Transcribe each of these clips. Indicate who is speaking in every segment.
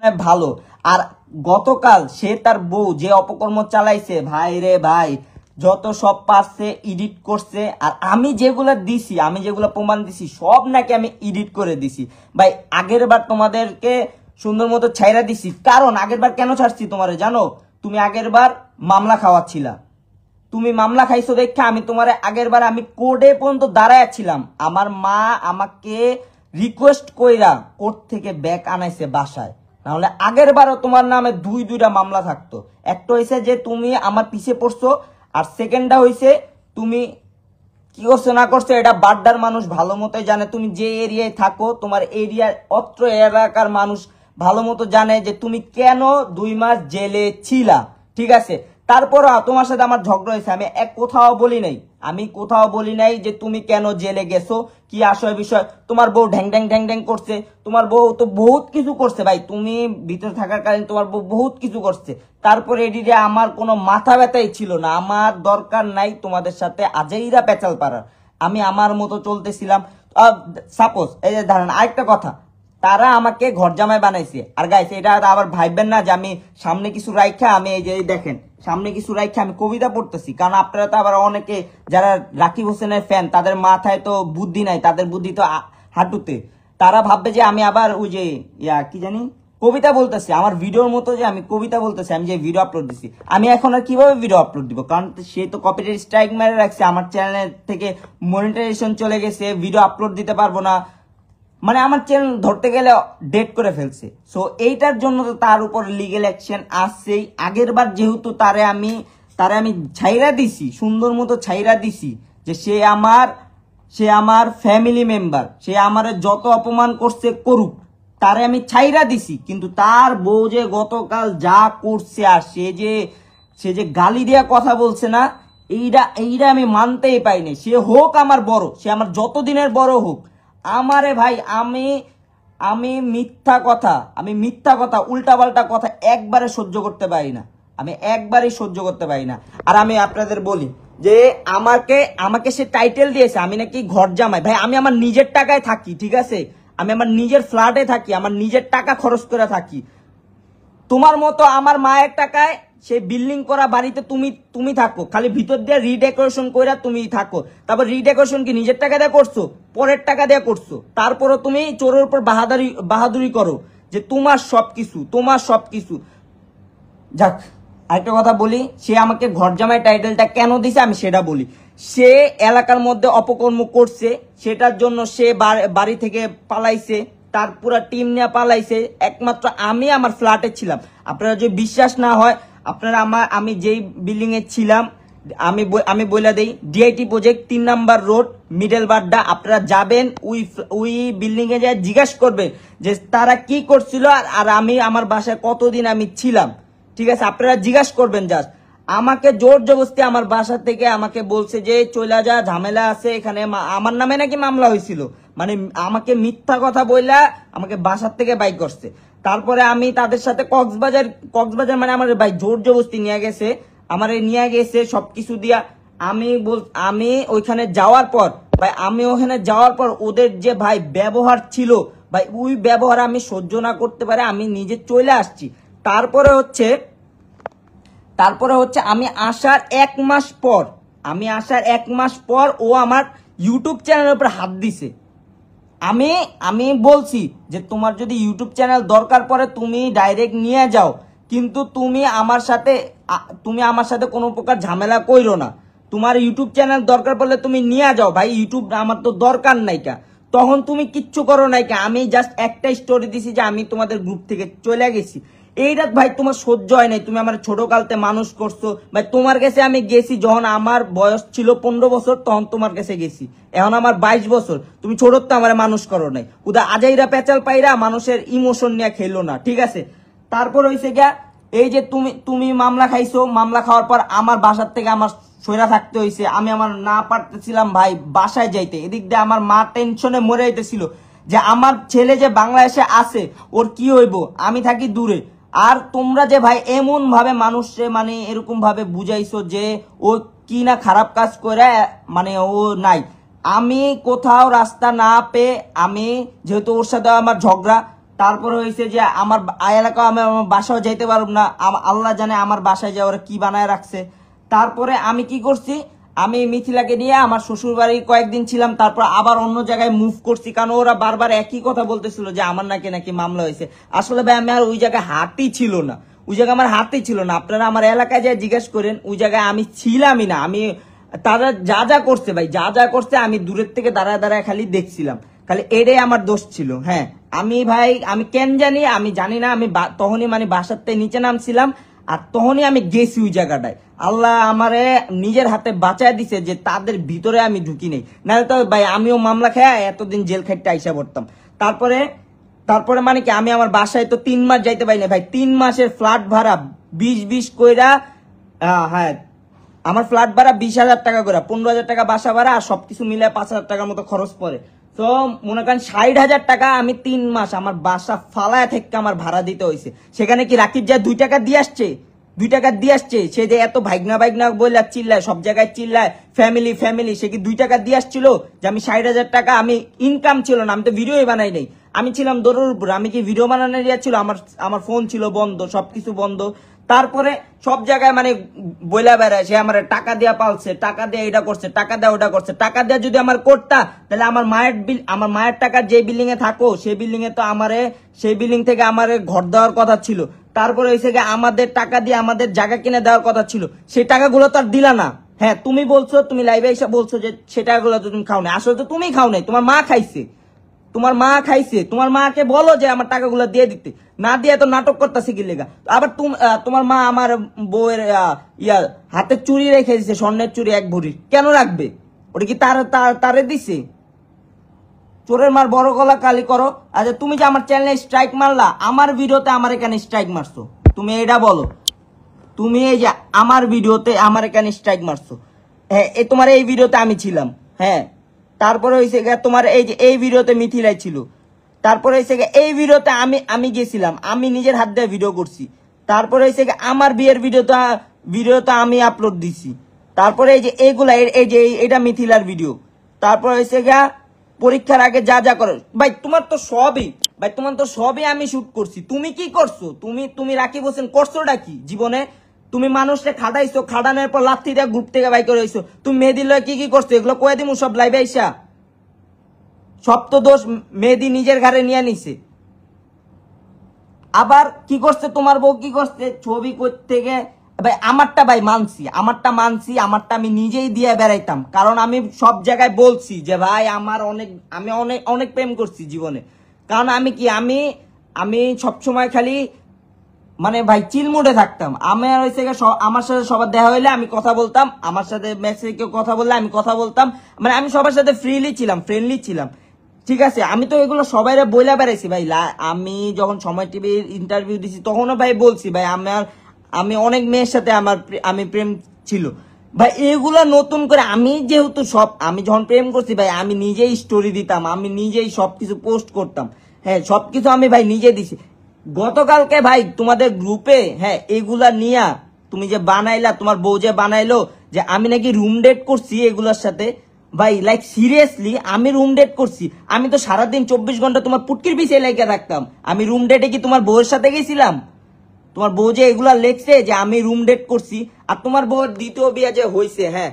Speaker 1: মানে ভালো আর গতকাল সে তার বউ যে অপকর্ম চালাইছে ভাই রে ভাই যত সব পারছে এডিট করছে আর আমি যেগুলো দিছি আমি যেগুলো প্রমাণ দিছি সব নাকি আমি এডিট করে দিছি ভাই আগের বার তোমাদেরকে সুন্দর মতো ছাইরা দিছি কারণ আগের বার কেন ছাড়ছি তোমারে জানো তুমি আগের বার মামলা খাওয়াচ্ছিলা তুমি মামলা খাইছো দেখে আমি তোমার আগের বার আমি কোর্টে পর্যন্ত দাঁড়াইছিলাম আমার মা আমাকে রিকোয়েস্ট কইরা কোর্ট থেকে ব্যাক আনাইছে বাসায় নাহলে আগের বারও তোমার নামে দুই দুইটা মামলা থাকতো একটা হয়েছে যে তুমি আমার পিছিয়ে পড়ছো আর সেকেন্ডটা হয়েছে তুমি কি করছো না করছো এটা বাড্ডার মানুষ ভালো মতোই জানে তুমি যে এরিয়ায় থাকো তোমার এরিয়ার অত্র এলাকার মানুষ ভালো মতো জানে যে তুমি কেন দুই মাস জেলে ছিলা ঠিক আছে তারপর তোমার সাথে আমার ঝগড়া হয়েছে আমি এক কোথাও বলি নাই আমি কোথাও বলি নাই যে তুমি কেন জেলে গেছো কি আসয় বিষয় তোমার বউ ঢ্যাং ঢ্যাং ঢ্যাং ঢ্যাং করছে তোমার বউ তো বহুত কিছু করছে ভাই তুমি ভিতরে থাকার কারণে তোমার বউ বহুত কিছু করছে তারপরে এডিটে আমার কোনো মাথা ব্যথাই ছিল না আমার দরকার নাই তোমাদের সাথে আজেইরা পেঁচাল পাড়ার আমি আমার মতো চলতেছিলাম সাপোজ এই যে ধারণা আরেকটা কথা তারা আমাকে ঘর জামাই বানাইছে আর গাইস এটা আবার ভাববেন না যে আমি সামনে কিছু রাইখা আমি এই যে দেখেন সামনে কিছু রাইখা আমি কবিতা পড়তেছি কারণ আপনারা তো আবার অনেকে যারা রাকিব হোসেনের ফ্যান তাদের মাথায় তো বুদ্ধি নাই তাদের বুদ্ধি তো হাঁটুতে তারা ভাববে যে আমি আবার ওই যে ইয়া কি জানি কবিতা বলতেছি আমার ভিডিওর মতো যে আমি কবিতা বলতেছি আমি যে ভিডিও আপলোড দিছি আমি এখন আর কিভাবে ভিডিও আপলোড দিব কারণ সে তো কপিরাইট স্ট্রাইক মেরে রাখছে আমার চ্যানেল থেকে মনিটাইজেশন চলে গেছে ভিডিও আপলোড দিতে পারবো না মানে আমার চ্যানেল ধরতে গেলে ডেট করে ফেলছে সো এইটার জন্য তো তার উপর লিগেল অ্যাকশন আসছেই আগের বার যেহেতু তারে আমি তারে আমি ছাইরা দিছি সুন্দর মতো ছাইরা দিছি যে সে আমার সে আমার ফ্যামিলি মেম্বার সে আমার যত অপমান করছে করুক তারে আমি ছাইরা দিছি কিন্তু তার বউ যে গতকাল যা করছে আর সে যে সে যে গালি দেওয়া কথা বলছে না এইটা এইটা আমি মানতেই পাইনি সে হোক আমার বড় সে আমার যত দিনের বড় হোক আমারে ভাই আমি আমি মিথ্যা কথা আমি মিথ্যা কথা উল্টাপাল্টা কথা একবারে সহ্য করতে পারি না আমি একবারেই সহ্য করতে পারি না আর আমি আপনাদের বলি যে আমাকে আমাকে সে টাইটেল দিয়েছে আমি নাকি ঘর জামাই ভাই আমি আমার নিজের টাকায় থাকি ঠিক আছে আমি আমার নিজের ফ্ল্যাটে থাকি আমার নিজের টাকা খরচ করে থাকি তোমার মতো আমার মায়ের টাকায় সেই বিল্ডিং করা বাড়িতে তুমি তুমি থাকো খালি ভিতর দিয়ে রিডেকোরেশন কইরা তুমি থাকো তারপর রিডেকোরেশন কি নিজের টাকা দেওয়া করছো পরের টাকা দেওয়া করছো তারপরও তুমি চোরের উপর বাহাদুরি বাহাদুরি করো যে তোমার সব কিছু তোমার সব কিছু যাক আরেকটা কথা বলি সে আমাকে ঘর জামাই টাইটেলটা কেন দিছে আমি সেটা বলি সে এলাকার মধ্যে অপকর্ম করছে সেটার জন্য সে বাড়ি থেকে পালাইছে তার পুরা টিম নিয়ে পালাইছে একমাত্র আমি আমার ফ্ল্যাটে ছিলাম আপনারা যদি বিশ্বাস না হয় আপনারা আমার আমি যেই বিল্ডিংয়ে ছিলাম আমি আমি বইলা দেই ডিআইটি প্রজেক্ট তিন নাম্বার রোড মিডল বাড্ডা আপনারা যাবেন ওই ওই বিল্ডিং এ যা জিজ্ঞাসা করবে যে তারা কি করছিল আর আমি আমার বাসায় কতদিন আমি ছিলাম ঠিক আছে আপনারা জিজ্ঞাসা করবেন জাস্ট আমাকে জোর জবরস্তি আমার বাসা থেকে আমাকে বলছে যে চলে যা ঝামেলা আছে এখানে আমার নামে নাকি মামলা হয়েছিল মানে আমাকে মিথ্যা কথা বইলা আমাকে বাসার থেকে বাইক করছে তারপরে আমি তাদের সাথে কক্সবাজার কক্সবাজার মানে আমার ভাই জোর জবস্তি নিয়ে গেছে আমার নিয়ে গেছে সবকিছু দিয়া আমি বল আমি ওইখানে যাওয়ার পর ভাই আমি ওখানে যাওয়ার পর ওদের যে ভাই ব্যবহার ছিল ভাই ওই ব্যবহার আমি সহ্য না করতে পারে আমি নিজে চলে আসছি তারপরে হচ্ছে তারপরে হচ্ছে আমি আসার এক মাস পর আমি আসার এক মাস পর ও আমার ইউটিউব চ্যানেলের উপর হাত দিছে আমি আমি বলছি যে তোমার যদি ইউটিউব চ্যানেল দরকার পড়ে তুমি ডাইরেক্ট নিয়ে যাও কিন্তু তুমি আমার সাথে তুমি আমার সাথে কোনো প্রকার ঝামেলা কইরো না তোমার ইউটিউব চ্যানেল দরকার পড়লে তুমি নিয়ে যাও ভাই ইউটিউব আমার তো দরকার কা তখন তুমি কিচ্ছু করো কা আমি জাস্ট একটা স্টোরি দিছি যে আমি তোমাদের গ্রুপ থেকে চলে গেছি এইটা ভাই তোমার সহ্য হয় নাই তুমি আমার ছোট কালতে মানুষ করছো ভাই তোমার কাছে আমি গেছি যখন আমার বয়স ছিল পনেরো বছর তখন তোমার কাছে গেছি এখন আমার বাইশ বছর তুমি ছোট তো আমার মানুষ করো নাই উদা আজাইরা পেঁচাল পাইরা মানুষের ইমোশন নিয়ে খেললো না ঠিক আছে তারপর হয়েছে গিয়া এই যে তুমি তুমি মামলা খাইছো মামলা খাওয়ার পর আমার বাসার থেকে আমার সৈরা থাকতে হয়েছে আমি আমার না পারতেছিলাম ভাই বাসায় যাইতে এদিক দিয়ে আমার মা টেনশনে মরে যেতেছিল যে আমার ছেলে যে বাংলাদেশে আছে ওর কি হইব আমি থাকি দূরে আর তোমরা যে ভাই এমনভাবে মানুষে মানে এরকমভাবে বুঝাইছো যে ও কি না খারাপ কাজ করে মানে ও নাই আমি কোথাও রাস্তা না পেয়ে আমি যেহেতু ওর সাথে আমার ঝগড়া তারপর হয়েছে যে আমার এলাকা আমি আমার বাসাও যাইতে পারব না আল্লাহ জানে আমার বাসায় যাওয়ার ওরা কি বানায় রাখছে তারপরে আমি কি করছি আমি মিথিলাকে নিয়ে আমার শ্বশুর বাড়ি কয়েকদিন ছিলাম তারপর আবার অন্য জায়গায় মুভ করছি কারণ ওরা বারবার একই কথা বলতেছিল যে আমার নাকি নাকি মামলা হয়েছে আসলে ভাই আমি আর ওই জায়গায় হাতই ছিল না ওই জায়গায় আমার হাতই ছিল না আপনারা আমার এলাকায় যা জিজ্ঞেস করেন ওই জায়গায় আমি ছিলামই না আমি তারা যা যা করছে ভাই যা যা করছে আমি দূরের থেকে দাঁড়ায় দাঁড়ায় খালি দেখছিলাম খালি এটাই আমার দোষ ছিল হ্যাঁ আমি ভাই আমি কেন জানি আমি জানি না আমি তখনই মানে বাসার থেকে নিচে নামছিলাম আর তখনই আমি গেছি ওই জায়গাটায় আল্লাহ আমারে নিজের হাতে বাঁচাই দিছে যে তাদের ভিতরে আমি ঢুকি নেই নাহলে তো ভাই আমিও মামলা খেয়ে এতদিন জেল খাইতে আইসা পড়তাম তারপরে তারপরে মানে কি আমি আমার বাসায় তো তিন মাস যাইতে পারি না ভাই তিন মাসের ফ্ল্যাট ভাড়া বিশ বিশ কইরা হ্যাঁ আমার ফ্ল্যাট ভাড়া বিশ হাজার টাকা করে পনেরো হাজার টাকা বাসা ভাড়া আর সবকিছু মিলে পাঁচ হাজার টাকার মতো খরচ পড়ে তো মনে করেন ষাট হাজার টাকা আমি তিন মাস আমার বাসা ফালায় থেকে আমার ভাড়া দিতে হয়েছে সেখানে কি রাকিব যা দুই টাকা দিয়ে আসছে দুই টাকা দিয়ে আসছে সে যে এত ভাইগনা ভাইগনা বললা চিল্লায় সব জায়গায় চিল্লায় ফ্যামিলি ফ্যামিলি সে কি দুই টাকা দিয়ে আসছিল যে আমি ষাট হাজার টাকা আমি ইনকাম ছিল না আমি তো ভিডিওই বানাই নাই আমি ছিলাম দৌড়ের উপর আমি কি ভিডিও বানানো যাচ্ছিল আমার আমার ফোন ছিল বন্ধ সবকিছু বন্ধ তারপরে সব জায়গায় মানে বইলা বেড়ায় সে আমার টাকা দেওয়া পালছে টাকা দেওয়া এটা করছে টাকা দেওয়া ওটা করছে টাকা দেওয়া যদি আমার করতা তাহলে আমার মায়ের বিল আমার মায়ের টাকা যে বিল্ডিং এ থাকো সেই বিল্ডিং এ তো আমারে সেই বিল্ডিং থেকে আমার ঘর দেওয়ার কথা ছিল তারপরে এসে গিয়ে আমাদের টাকা দিয়ে আমাদের জায়গা কিনে দেওয়ার কথা ছিল সেই টাকাগুলো তো আর দিলা না হ্যাঁ তুমি বলছো তুমি লাইভে এসে বলছো যে সে টাকাগুলো তো তুমি খাও নাই আসলে তো তুমি খাও নাই তোমার মা খাইছে তোমার মা খাইছে তোমার মাকে বলো যে আমার টাকাগুলো দিয়ে দিতে না দিয়ে তো নাটক করতা শিখি লেগা আবার তোমার মা আমার বউয়ের ইয়া হাতে চুরি রেখে দিছে স্বর্ণের চুরি এক ভরি কেন রাখবে ওটা কি তার তারে দিছে চোরের মার বড় গলা কালি করো আচ্ছা তুমি যে আমার চ্যানেলে স্ট্রাইক মারলা আমার ভিডিওতে আমার এখানে স্ট্রাইক মারছো তুমি এটা বলো তুমি এই যে আমার ভিডিওতে আমার এখানে স্ট্রাইক মারছো হ্যাঁ তোমার এই ভিডিওতে আমি ছিলাম হ্যাঁ তারপরে হয়েছে গিয়ে তোমার এই যে এই ভিডিওতে মিথিলাই ছিল তারপরে হয়েছে গে এই ভিডিওতে আমি আমি গেছিলাম আমি নিজের হাত দিয়ে ভিডিও করছি তারপরে হয়েছে গিয়ে আমার বিয়ের ভিডিওটা ভিডিওটা আমি আপলোড দিছি তারপরে এই যে এইগুলা এই যে এটা মিথিলার ভিডিও তারপরে হয়েছে গা পরীক্ষার আগে যা যা করো ভাই তোমার তো সবই ভাই তোমার তো সবই আমি শুট করছি তুমি কি করছো তুমি তুমি রাখি হোসেন করছোটা কি জীবনে তুমি মানুষকে খাটাইছো খাটানোর পর লাথি দিয়ে গ্রুপ থেকে বাই করে হইছো তুমি মেহেদির লয় কি কি করছো এগুলো কয়ে দিমু সব লাইভে আইসা সব তো দোষ মেহেদি নিজের ঘরে নিয়ে নিছে আবার কি করছে তোমার বউ কি করছে ছবি করতে গে ভাই আমারটা ভাই মানছি আমারটা মানছি আমারটা আমি নিজেই দিয়ে বেড়াইতাম কারণ আমি সব জায়গায় বলছি যে ভাই আমার অনেক আমি অনেক অনেক প্রেম করছি জীবনে কারণ আমি কি আমি আমি সবসময় খালি মানে ভাই চিল মোডে থাকতাম আমার হয়েছে আমার সাথে সবার দেখা হইলে আমি কথা বলতাম আমার সাথে ম্যাচে কেউ কথা বললে আমি কথা বলতাম মানে আমি সবার সাথে ফ্রিলি ছিলাম ফ্রেন্ডলি ছিলাম ঠিক আছে আমি তো এগুলো সবাই বইলা বেড়াইছি ভাই আমি যখন সময় টিভির ইন্টারভিউ দিছি তখনও ভাই বলছি ভাই আমার আমি অনেক মেয়ের সাথে আমার আমি প্রেম ছিল ভাই এগুলা নতুন করে আমি যেহেতু সব আমি যখন প্রেম করছি ভাই আমি নিজেই স্টোরি দিতাম আমি নিজেই সব কিছু পোস্ট করতাম হ্যাঁ সব কিছু আমি ভাই নিজে দিছি গতকালকে ভাই তোমাদের গ্রুপে হ্যাঁ এগুলা নিয়া তুমি যে বানাইলা তোমার বউ যে বানাইলো যে আমি নাকি রুম ডেট করছি এগুলোর সাথে ভাই লাইক সিরিয়াসলি আমি রুম ডেট করছি আমি তো সারাদিন চব্বিশ ঘন্টা তোমার পুটকির পিছিয়ে লাইকে রাখতাম আমি রুম ডেটে কি তোমার বউয়ের সাথে গেছিলাম তোমার বউ যে এগুলা লেখছে যে আমি রুম ডেট করছি আর তোমার বউয়ের দ্বিতীয় বিয়া যে হয়েছে হ্যাঁ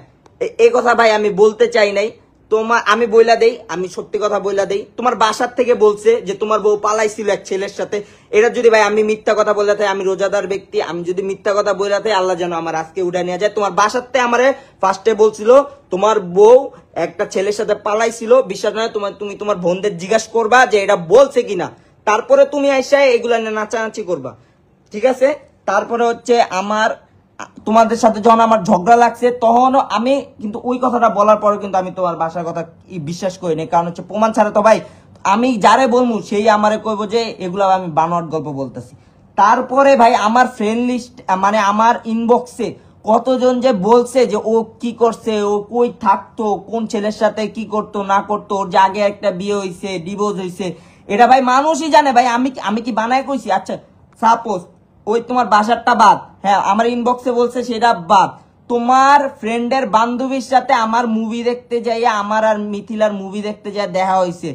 Speaker 1: এ কথা ভাই আমি বলতে চাই নাই তোমার আমি বইলা দেই আমি সত্যি কথা বইলা দেই তোমার বাসার থেকে বলছে যে তোমার বউ পালাইছিল এক ছেলের সাথে এটা যদি ভাই আমি মিথ্যা কথা বলে থাকি আমি রোজাদার ব্যক্তি আমি যদি মিথ্যা কথা বলে থাকি আল্লাহ যেন আমার আজকে উঠে নিয়ে যায় তোমার বাসার থেকে আমার ফার্স্টে বলছিল তোমার বউ একটা ছেলের সাথে পালাইছিল বিশ্বাস নয় তোমার তুমি তোমার বোনদের জিজ্ঞাসা করবা যে এটা বলছে কিনা তারপরে তুমি আইসায় এগুলা নাচানাচি করবা ঠিক আছে তারপরে হচ্ছে আমার তোমাদের সাথে যখন আমার ঝগড়া লাগছে তখনও আমি কিন্তু ওই কথাটা বলার পরেও কিন্তু আমি তোমার বাসার কথা বিশ্বাস করিনি কারণ হচ্ছে প্রমাণ ছাড়া তো ভাই আমি যারে বলবো সেই আমারে কইব যে এগুলো আমি বানোয়ার গল্প বলতেছি তারপরে ভাই আমার ফ্রেন্ড লিস্ট মানে আমার ইনবক্সে কতজন যে বলছে যে ও কি করছে ও কই থাকতো কোন ছেলের সাথে কি করতো না করতো ওর যে আগে একটা বিয়ে হয়েছে ডিভোর্স হয়েছে এটা ভাই মানুষই জানে ভাই আমি আমি কি বানায় কইছি আচ্ছা সাপোজ ওই তোমার বাসারটা বাদ হ্যাঁ আমার ইনবক্সে বলছে সেটা বাদ তোমার ফ্রেন্ডের বান্ধবীর সাথে আমার মুভি দেখতে যাই আমার আর মিথিলার মুভি দেখতে যাই দেখা হয়েছে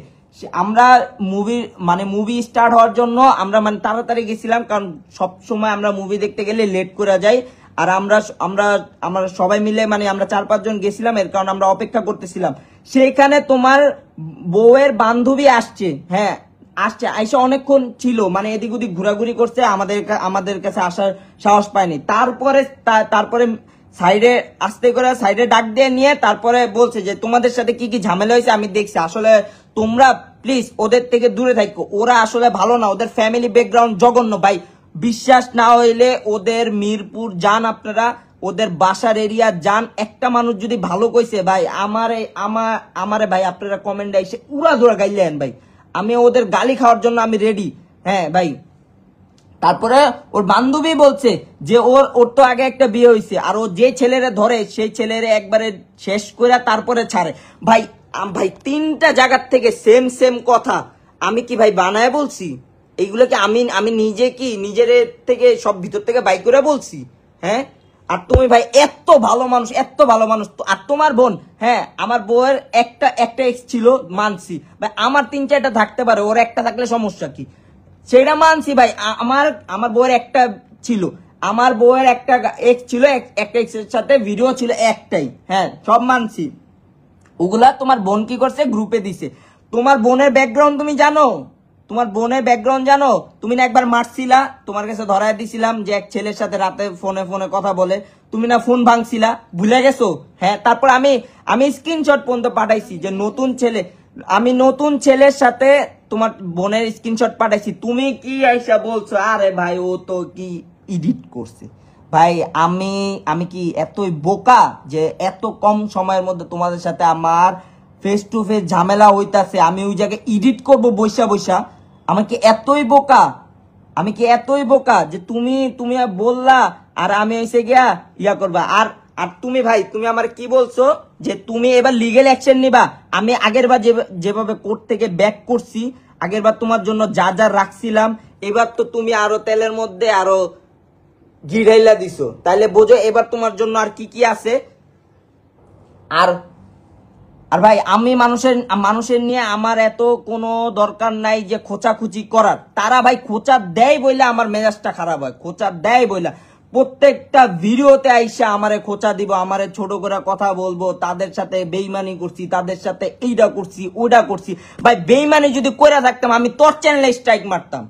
Speaker 1: আমরা মুভি মানে মুভি স্টার্ট হওয়ার জন্য আমরা মানে তাড়াতাড়ি গেছিলাম কারণ সব সময় আমরা মুভি দেখতে গেলে লেট করে যাই আর আমরা আমরা আমরা সবাই মিলে মানে আমরা চার পাঁচজন গেছিলাম এর কারণ আমরা অপেক্ষা করতেছিলাম সেইখানে তোমার বউয়ের বান্ধবী আসছে হ্যাঁ আসছে আইসা অনেকক্ষণ ছিল মানে এদিক ওদিক ঘোরাঘুরি করছে আমাদের আমাদের কাছে আসার সাহস পায়নি তারপরে তারপরে সাইডে আসতে করে সাইডে ডাক দিয়ে নিয়ে তারপরে বলছে যে তোমাদের সাথে কি কি ঝামেলা হয়েছে আমি দেখছি আসলে তোমরা প্লিজ ওদের থেকে দূরে থাকো ওরা আসলে ভালো না ওদের ফ্যামিলি ব্যাকগ্রাউন্ড জঘন্য ভাই বিশ্বাস না হইলে ওদের মিরপুর যান আপনারা ওদের বাসার এরিয়া যান একটা মানুষ যদি ভালো কইছে ভাই আমারে আমার আমারে ভাই আপনারা কমেন্ট আইসে উড়া ধরা গাইলেন ভাই আমি ওদের গালি খাওয়ার জন্য আমি রেডি হ্যাঁ ভাই তারপরে ওর বান্ধবী বলছে যে ওর ওর তো আগে একটা বিয়ে হয়েছে আর ও যে ছেলেরে ধরে সেই ছেলেরে একবারে শেষ করে তারপরে ছাড়ে ভাই ভাই তিনটা জায়গার থেকে সেম সেম কথা আমি কি ভাই বানায় বলছি এইগুলো কি আমি আমি নিজে কি নিজের থেকে সব ভিতর থেকে বাই করে বলছি হ্যাঁ আর তুমি ভাই এত ভালো মানুষ এত ভালো মানুষ আর তোমার বোন হ্যাঁ আমার বউয়ের একটা একটা এক্স ছিল মানছি ভাই আমার তিন চারটা থাকতে পারে ওর একটা থাকলে সমস্যা কি সেটা মানছি ভাই আমার আমার বউয়ের একটা ছিল আমার বউয়ের একটা এক্স ছিল একটা এক্সের সাথে ভিডিও ছিল একটাই হ্যাঁ সব মানছি ওগুলা তোমার বোন কি করছে গ্রুপে দিছে তোমার বোনের ব্যাকগ্রাউন্ড তুমি জানো তোমার বোনের ব্যাকগ্রাউন্ড জানো তুমি না একবার মারছিলা তোমার কাছে ধরায় দিছিলাম যে এক ছেলের সাথে রাতে ফোনে ফোনে কথা বলে তুমি না ফোন ভাঙছিলা ভুলে গেছো হ্যাঁ তারপর আমি আমি স্ক্রিনশট পর্যন্ত পাঠাইছি যে নতুন ছেলে আমি নতুন ছেলের সাথে তোমার বোনের স্ক্রিনশট পাঠাইছি তুমি কি আইসা বলছো আরে ভাই ও তো কি এডিট করছে ভাই আমি আমি কি এতই বোকা যে এত কম সময়ের মধ্যে তোমাদের সাথে আমার ফেস টু ফেস ঝামেলা হইতাছে আমি ওই জায়গায় এডিট করবো বৈশা বৈশা আমাকে কি এতই বোকা আমি কি এতই বোকা যে তুমি তুমি বললা আর আমি এসে গিয়া ইয়া করবা আর আর তুমি ভাই তুমি আমার কি বলছো যে তুমি এবার লিগেল অ্যাকশন নিবা আমি আগের বার যেভাবে কোর্ট থেকে ব্যাক করছি আগের বার তোমার জন্য যা যা রাখছিলাম এবার তো তুমি আরো তেলের মধ্যে আরো ঘিরাইলা দিছো তাহলে বোঝো এবার তোমার জন্য আর কি কি আছে আর আর ভাই আমি মানুষের মানুষের নিয়ে আমার এত কোনো দরকার নাই যে খোঁচাখুচি করার তারা ভাই খোঁচা দেয় বইলে আমার মেজাজটা খারাপ হয় খোঁচা দেয় বইলে প্রত্যেকটা ভিডিওতে আইসা আমারে খোঁচা দিব আমারে ছোট করে কথা বলবো তাদের সাথে বেইমানি করছি তাদের সাথে এইটা করছি ওইটা করছি ভাই বেইমানি যদি করে থাকতাম আমি তোর চ্যানেলে স্ট্রাইক মারতাম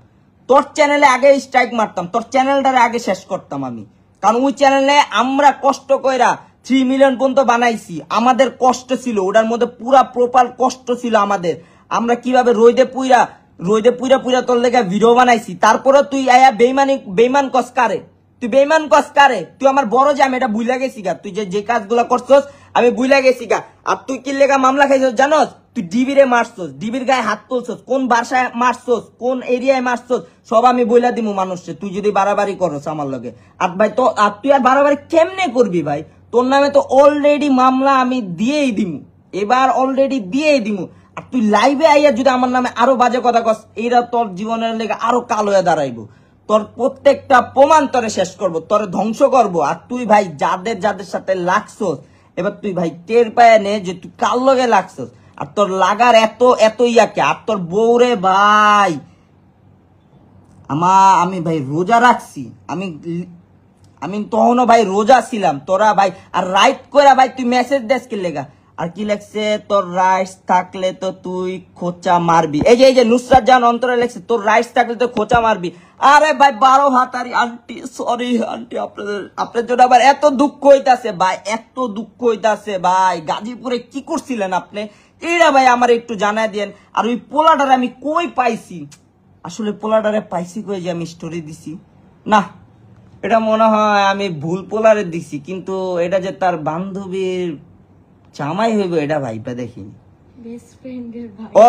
Speaker 1: তোর চ্যানেলে আগে স্ট্রাইক মারতাম তোর চ্যানেলটার আগে শেষ করতাম আমি কারণ ওই চ্যানেলে আমরা কষ্ট কইরা থ্রি মিলিয়ন পর্যন্ত বানাইছি আমাদের কষ্ট ছিল ওটার মধ্যে পুরা প্রপার কষ্ট ছিল আমাদের আমরা কিভাবে রোদে পুইরা রোদে পুইরা পুইরা তোর লেগে ভিডিও বানাইছি তারপরে তুই আয়া বেইমানি বেইমান কস কারে তুই বেইমান কস কারে তুই আমার বড় যে আমি এটা বুঝলা গেছি গা তুই যে কাজগুলো করছস আমি বুইলা গেছি গা আর তুই কি লেগা মামলা খাইছ জানস তুই ডিবিরে মারছস ডিবির গায়ে হাত তুলছস কোন বাসায় মারছস কোন এরিয়ায় মারছস সব আমি বইলা দিব মানুষে তুই যদি বাড়াবাড়ি করস আমার লগে আর ভাই তো আর তুই আর বাড়াবাড়ি কেমনে করবি ভাই তোর নামে তো অলরেডি মামলা আমি দিয়েই দিম এবার অলরেডি দিয়েই দিব আর তুই লাইভে আইয়া যদি আমার নামে আরো বাজে কথা কস এরা তোর জীবনের লেগে আরো কালো হয়ে দাঁড়াইবো তোর প্রত্যেকটা প্রমাণ তরে শেষ করব তরে ধ্বংস করব আর তুই ভাই যাদের যাদের সাথে লাগছস এবার তুই ভাই টের পায় নে যে তুই কার লগে লাগছস আর তোর লাগার এত এত ইয়াকে আর তোর বউরে ভাই আমা আমি ভাই রোজা রাখছি আমি আমি তখনও ভাই রোজা ছিলাম তোরা ভাই আর রাইট করা ভাই তুই মেসেজ দেস কি লেগা আর কি লেখছে তোর রাইস থাকলে তো তুই খোঁচা মারবি এই যে এই যে নুসরাত জান অন্তরে লেখছে তোর রাইস থাকলে তো খোঁচা মারবি আরে ভাই বারো হাতারি আন্টি সরি আন্টি আপনাদের আপনার জন্য আবার এত দুঃখ হইতাছে ভাই এত দুঃখ হইতাছে ভাই গাজীপুরে কি করছিলেন আপনি এইটা ভাই আমার একটু জানাই দেন আর ওই পোলাটারে আমি কই পাইছি আসলে পোলাটারে পাইছি কই যে আমি স্টোরি দিছি না এটা মনে হয় আমি ভুল পোলারে দিছি কিন্তু এটা যে তার বান্ধবীর জামাই হইব এটা ভাইপা দেখিনি ও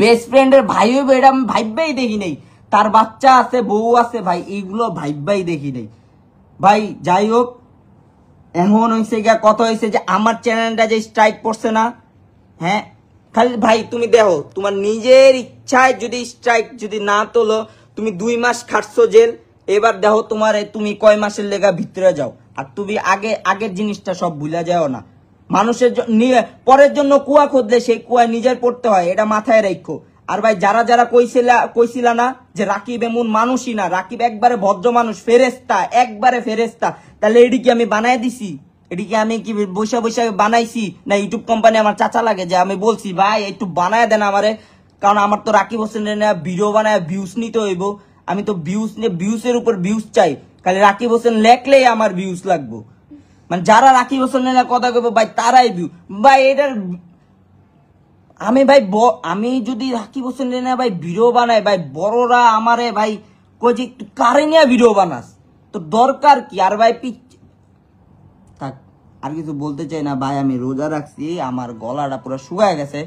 Speaker 1: বেস্ট ফ্রেন্ডের ভাই হইব এটা আমি ভাইবাই দেখি নাই তার বাচ্চা আছে বউ আছে ভাই এইগুলো ভাইবাই দেখি নাই ভাই যাই হোক এমন হয়েছে গিয়া কত হয়েছে যে আমার চ্যানেলটা যে স্ট্রাইক পড়ছে না হ্যাঁ খালি ভাই তুমি দেখো তোমার নিজের ইচ্ছায় যদি স্ট্রাইক যদি না তোলো তুমি দুই মাস খাটছো জেল এবার দেখো তোমার তুমি কয় মাসের লেগা ভিতরে যাও আর তুমি আগে আগের জিনিসটা সব ভুলে যাও না মানুষের পরের জন্য কুয়া খুঁজলে সেই কুয়া নিজের পড়তে হয় এটা মাথায় রাখো আর ভাই যারা যারা কইছিলা কইছিলা না যে রাকিব এমন মানুষই না রাকিব একবারে ভদ্র মানুষ ফেরেস্তা একবারে ফেরেস্তা তাহলে এটি কি আমি বানাই দিছি এটিকে আমি কি বৈশা বৈশা বানাইছি না ইউটিউব কোম্পানি আমার চাচা লাগে যে আমি বলছি ভাই একটু বানায় দেন আমারে কারণ আমার তো রাকিব হোসেন ভিডিও বানায় ভিউস নিতে হইব আমি তো ভিউস নিয়ে ভিউস এর উপর ভিউস চাই খালি রাকিব হোসেন লেখলেই আমার ভিউস লাগবো মানে যারা রাকিব হোসেন না কথা কবে ভাই তারাই ভিউ ভাই এটার আমি ভাই আমি যদি রাকিব হোসেন না ভাই ভিডিও বানাই ভাই বড়রা আমারে ভাই কই যে কারে নিয়ে ভিডিও বানাস তো দরকার কি আর ভাই পিচ থাক আর কিছু বলতে চাই না ভাই আমি রোজা রাখছি আমার গলাটা পুরো শুকায় গেছে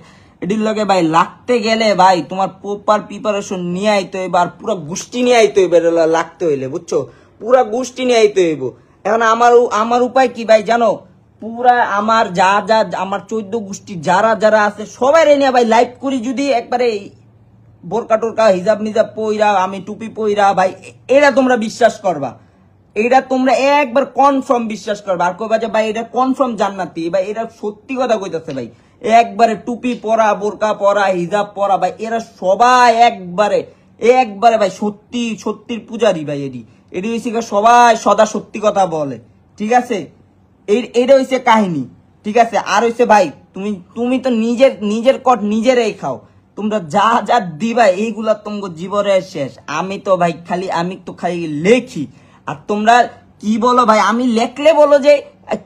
Speaker 1: এটির লগে ভাই লাগতে গেলে ভাই তোমার প্রপার প্রিপারেশন নিয়ে আইতে হইব আর পুরো গোষ্ঠী নিয়ে আইতে হইবে লাগতে হইলে বুঝছো পুরা গোষ্ঠী নিয়ে আইতে হইব এখন আমার আমার উপায় কি ভাই জানো পুরা আমার যা যা আমার চোদ্দ গোষ্ঠী যারা যারা আছে সবাই রে নিয়ে ভাই লাইভ করি যদি একবারে বোরকা টোরকা হিজাব মিজাব পইরা আমি টুপি পইরা ভাই এরা তোমরা বিশ্বাস করবা এটা তোমরা একবার কনফার্ম বিশ্বাস করবা আর কইবা যে ভাই এটা কনফার্ম জান্নাতি ভাই এটা সত্যি কথা কইতাছে ভাই একবারে টুপি পরা বোরকা পরা হিজাব পরা ভাই এরা সবাই একবারে একবারে ভাই সত্যি সত্যির পূজারি ভাই এটি এটি হয়েছে সবাই সদা সত্যি কথা বলে ঠিক আছে এটা হয়েছে কাহিনী ঠিক আছে আর হয়েছে ভাই তুমি তুমি তো নিজের নিজের কট নিজেরাই খাও তোমরা যা যা দিবা এইগুলা তোমার জীবনের শেষ আমি তো ভাই খালি আমি তো খালি লেখি আর তোমরা কি বলো ভাই আমি লেখলে বলো যে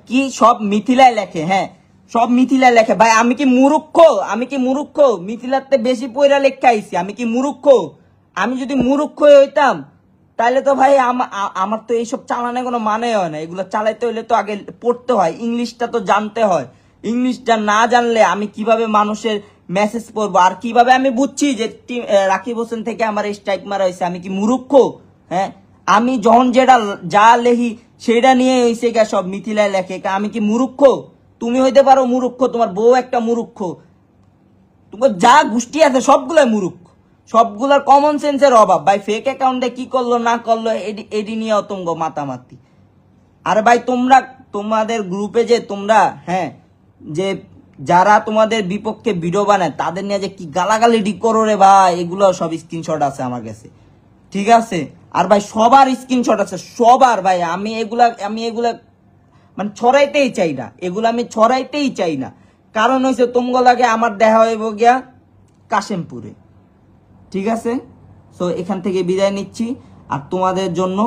Speaker 1: কি সব মিথিলায় লেখে হ্যাঁ সব মিথিলা লেখে ভাই আমি কি মুরুক্ষ আমি কি মুরুক্ষ মিথিলাতে বেশি পয়রা লেখা আইসি আমি কি মুরুক্ষ আমি যদি মুরুক্ষ হইতাম তাহলে তো ভাই আমার তো এইসব চালানোর কোনো মানে হয় না এগুলো চালাইতে হলে তো আগে পড়তে হয় ইংলিশটা তো জানতে হয় ইংলিশটা না জানলে আমি কিভাবে মানুষের মেসেজ পড়বো আর কিভাবে আমি বুঝছি যে রাকিব হোসেন থেকে আমার স্ট্রাইক মারা হয়েছে আমি কি মুরুক্ষ হ্যাঁ আমি যখন যেটা যা লেখি সেটা নিয়ে হয়েছে গা সব মিথিলায় লেখে আমি কি মুরুক্ষ তুমি হইতে পারো মুরুক্ষ তোমার বউ একটা মুরুক্ষ তোমার যা গোষ্ঠী আছে সবগুলাই মুরুক্ষ সবগুলার কমন সেন্সের অভাব ভাই ফেক অ্যাকাউন্টে কি করলো না করলো এডি নিয়ে অতঙ্গ মাতামাতি আর ভাই তোমরা তোমাদের গ্রুপে যে তোমরা হ্যাঁ যে যারা তোমাদের বিপক্ষে ভিডিও বানায় তাদের নিয়ে যে কি গালাগালি করো রে ভাই এগুলো সব স্ক্রিনশট আছে আমার কাছে ঠিক আছে আর ভাই সবার স্ক্রিনশট আছে সবার ভাই আমি এগুলা আমি এগুলা মানে ছড়াইতেই চাই না এগুলো আমি ছড়াইতেই চাই না কারণ হয়েছে তোমগো লাগে আমার দেখা হইব গিয়া কাশেমপুরে ঠিক আছে সো এখান থেকে বিদায় নিচ্ছি আর তোমাদের জন্য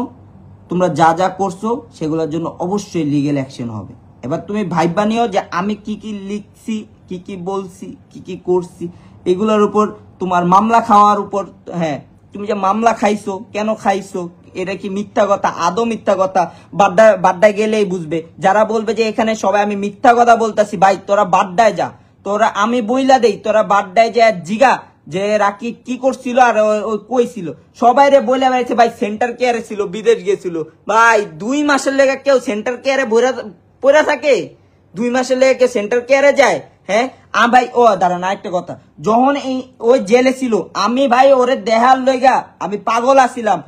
Speaker 1: তোমরা যা যা করছো সেগুলোর জন্য অবশ্যই লিগেল অ্যাকশন হবে এবার তুমি ভাইবা নিও যে আমি কি কি লিখছি কি কি বলছি কি কি করছি এগুলোর উপর তোমার মামলা খাওয়ার উপর হ্যাঁ তুমি যে মামলা খাইছো কেন খাইছো এটা কি মিথ্যা কথা আদৌ মিথ্যা কথা বাড্ডা বাড্ডায় গেলেই বুঝবে যারা বলবে যে এখানে সবাই আমি মিথ্যা কথা বলতেছি ভাই তোরা বাড্ডায় যা তোরা আমি বইলা দেই তোরা বাড্ডায় যা জিগা যে রাকি কি করছিল আর ওই কই ছিল সবাই রে বলে বেড়াইছে ভাই সেন্টার কেয়ারে ছিল বিদেশ গেছিল ভাই দুই মাসের লেগে কেউ সেন্টার কেয়ারে পড়ে থাকে দুই মাসের লেগে কেউ সেন্টার কেয়ারে যায় হ্যাঁ আ ভাই ও দাঁড়ান একটা কথা যখন এই ওই জেলে ছিল আমি ভাই ওরে দেহার লইগা আমি পাগল আসিলাম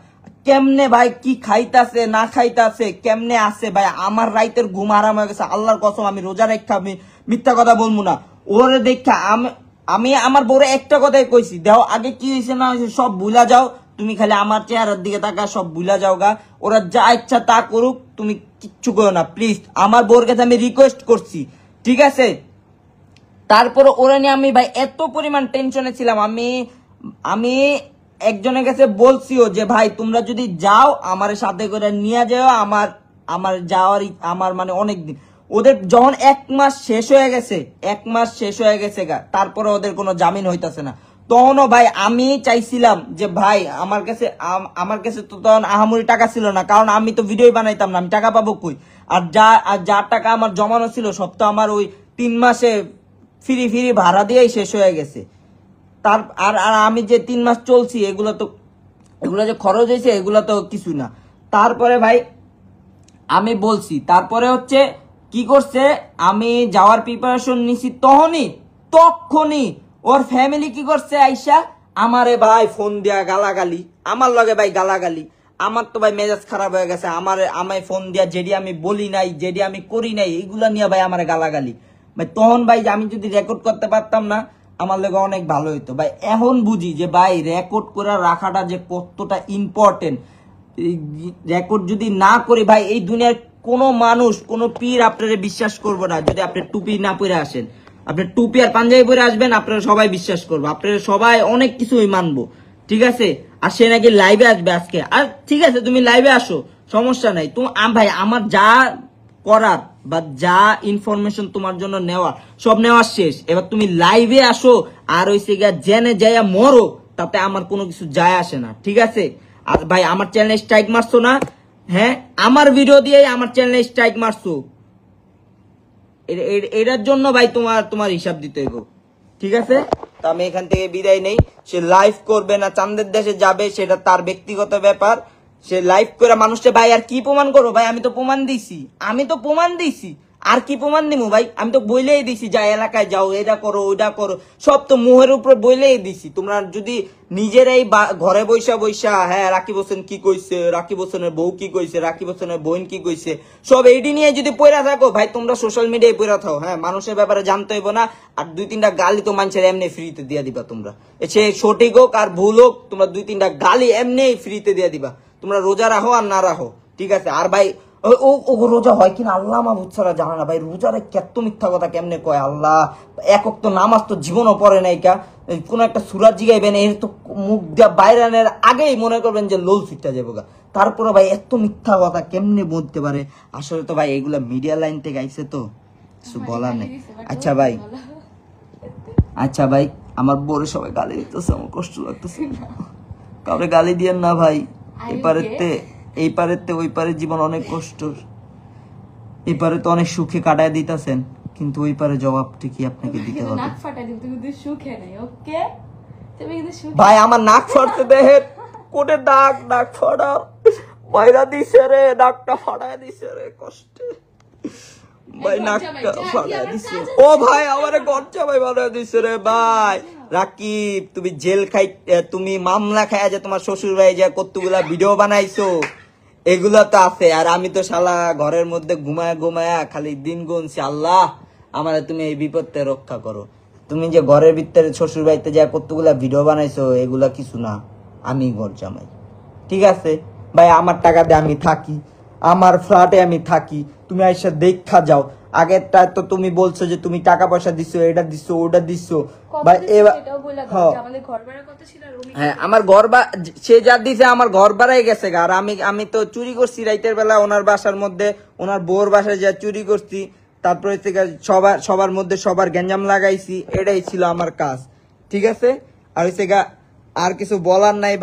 Speaker 1: কেমনে ভাই কি খাইতাছে না খাইতাছে কেমনে আছে ভাই আমার রাইতের ঘুম আরাম হয়ে গেছে আল্লাহর কসম আমি রোজা রেখা আমি মিথ্যা কথা বলবো না ওরে দেখা আমি আমি আমার বড় একটা কথাই কইছি দেহ আগে কি হয়েছে না হয়েছে সব ভুলা যাও তুমি খালি আমার চেহারার দিকে তাকা সব ভুলা যাও গা ওরা যা ইচ্ছা তা করুক তুমি কিচ্ছু করো না প্লিজ আমার বউর কাছে আমি রিকোয়েস্ট করছি ঠিক আছে তারপর ওরা নিয়ে আমি ভাই এত পরিমাণ টেনশনে ছিলাম আমি আমি একজনের কাছে বলছিও যে ভাই তোমরা যদি যাও আমার সাথে করে নিয়ে যাও আমার আমার যাওয়ার আমার মানে অনেক দিন ওদের যখন এক মাস শেষ হয়ে গেছে এক মাস শেষ হয়ে গেছে গা তারপরে ওদের কোনো জামিন হইতাছে না তখনও ভাই আমি চাইছিলাম যে ভাই আমার কাছে আমার কাছে তো তখন আহামুরি টাকা ছিল না কারণ আমি তো ভিডিও বানাইতাম না আমি টাকা পাবো কই আর যা আর যা টাকা আমার জমানো ছিল সব তো আমার ওই তিন মাসে ফিরি ফিরি ভাড়া দিয়েই শেষ হয়ে গেছে তার আর আর আমি যে তিন মাস চলছি এগুলো তো এগুলো যে খরচ হয়েছে এগুলো তো কিছু না তারপরে ভাই আমি বলছি তারপরে হচ্ছে কি করছে আমি যাওয়ার প্রিপারেশন নিছি তখনই তখনই ওর ফ্যামিলি কি করছে আইসা আমারে ভাই ফোন দেয়া গালাগালি আমার লগে ভাই গালাগালি আমার তো ভাই মেজাজ খারাপ হয়ে গেছে আমার আমায় ফোন দিয়া যেটি আমি বলি নাই যেটি আমি করি নাই এগুলা নিয়ে ভাই আমার গালাগালি ভাই তখন ভাই আমি যদি রেকর্ড করতে পারতাম না আমার লেগে অনেক ভালো হইতো ভাই এখন বুঝি যে ভাই রেকর্ড করে রাখাটা যে কতটা ইম্পর্টেন্ট রেকর্ড যদি না করি ভাই এই দুনিয়ার কোনো মানুষ কোনো পীর আপনারে বিশ্বাস করবো না যদি আপনি টুপি না পরে আসেন আপনি টুপি আর পাঞ্জাবি পরে আসবেন আপনারা সবাই বিশ্বাস করবো আপনারা সবাই অনেক কিছুই মানবো ঠিক আছে আর সে নাকি লাইভে আসবে আজকে আর ঠিক আছে তুমি লাইভে আসো সমস্যা নাই তুমি ভাই আমার যা করার বা যা ইনফরমেশন তোমার জন্য নেওয়া সব নেওয়ার শেষ এবার তুমি লাইভে আসো আর ওই গিয়া জেনে যাইয়া মরো তাতে আমার কোনো কিছু যায় আসে না ঠিক আছে আর ভাই আমার চ্যানেলে স্ট্রাইক মারছো না হ্যাঁ আমার ভিডিও দিয়ে আমার চ্যানেলে স্ট্রাইক মারছো এটার জন্য ভাই তোমার তোমার হিসাব দিতে হইব ঠিক আছে তা আমি এখান থেকে বিদায় নেই সে লাইভ করবে না চান্দের দেশে যাবে সেটা তার ব্যক্তিগত ব্যাপার সে লাইভ করে মানুষকে ভাই আর কি প্রমাণ করো ভাই আমি তো প্রমাণ দিছি আমি তো প্রমাণ দিছি আর কি প্রমাণ দিব ভাই আমি তো বইলেই দিছি যা এলাকায় যাও এটা করো ওইটা করো সব তো মুহের উপর বইলেই দিছি তোমরা যদি এই ঘরে বৈশা বৈশা হ্যাঁ রাকিব হোসেন কি কইছে রাকিব হোসেনের বউ কি কইছে রাকিব হোসেনের বোন কি কইছে সব এইটি নিয়ে যদি পয়রা থাকো ভাই তোমরা সোশ্যাল মিডিয়ায় পয়রা থাকো হ্যাঁ মানুষের ব্যাপারে জানতে হইব না আর দুই তিনটা গালি তো মানুষের এমনি ফ্রিতে দিয়ে দিবা তোমরা সে সঠিক হোক আর ভুল হোক তোমরা দুই তিনটা গালি এমনি ফ্রিতে দিয়ে দিবা তোমরা রোজা রাখো আর না রাখো ঠিক আছে আর ভাই ও ও রোজা হয় কিনা আল্লাহ মা বুচ্ছারা জানে না ভাই রোজার কেত মিথ্যা কথা কেমনে কয় আল্লাহ একক তো নামাজ তো জীবনও পড়ে নাই কা কোনো একটা সুরাজ জিগাইবেন এর তো মুখ দিয়া বাইরানের আগেই মনে করবেন যে লোল ফিটটা যাবো গা তারপরে ভাই এত মিথ্যা কথা কেমনে বলতে পারে আসলে তো ভাই এগুলো মিডিয়া লাইন থেকে আইছে তো কিছু বলার নেই আচ্ছা ভাই আচ্ছা ভাই আমার বড় সবাই গালি দিতেছে আমার কষ্ট লাগতেছে কাউরে গালি দিয়েন না ভাই এপারেতে এই পারেতে ওই পারে জীবন অনেক কষ্টর এপারে তো অনেক সুখে কাটায় দিতেছেন কিন্তু ওই পারে জবাবটি কি আপনাকে দিতে হবে নাক ফাটা দিন তুমি কিন্তু সুখে নাই ওকে তুমি কিন্তু সুখে ভাই আমার নাক ফাটতে দেহে কোটে দাগ নাক ফাটা মাইরা দিছে রে নাকটা ফাটায় দিছে রে কষ্টে ভাই নাকটা ফাটায় দিছে ও ভাই আমারে গর্জা ভাই ফাটায় দিছে রে ভাই রাকিব তুমি জেল খাই তুমি মামলা খাইয়া যে তোমার শ্বশুর ভাই যা কতগুলা ভিডিও বানাইছো এগুলা তো আছে আর আমি তো শালা ঘরের মধ্যে ঘুমায় ঘুমায়া খালি দিন গুনছি আল্লাহ আমার তুমি এই বিপত্তে রক্ষা করো তুমি যে ঘরের ভিতরে শ্বশুর বাড়িতে যা কতগুলা ভিডিও বানাইছো এগুলা কিছু না আমি ঘর জামাই ঠিক আছে ভাই আমার টাকাতে আমি থাকি আমার ফ্ল্যাটে আমি থাকি তুমি আইসা দেখা যাও আগেরটা তো তুমি বলছো যে তুমি টাকা পয়সা দিছো এটা দিছো ওটা দিছো বা হ্যাঁ।, হ্যাঁ আমার সে যা দিছে আমার ঘর গেছে আর আমি আমি তো চুরি করছি রাইতের বেলা ওনার বাসার মধ্যে ওনার যা চুরি করছি তারপরে সবার সবার মধ্যে সবার গেঞ্জাম লাগাইছি এটাই ছিল আমার কাজ ঠিক আছে আর হচ্ছে আর কিছু বলার নাই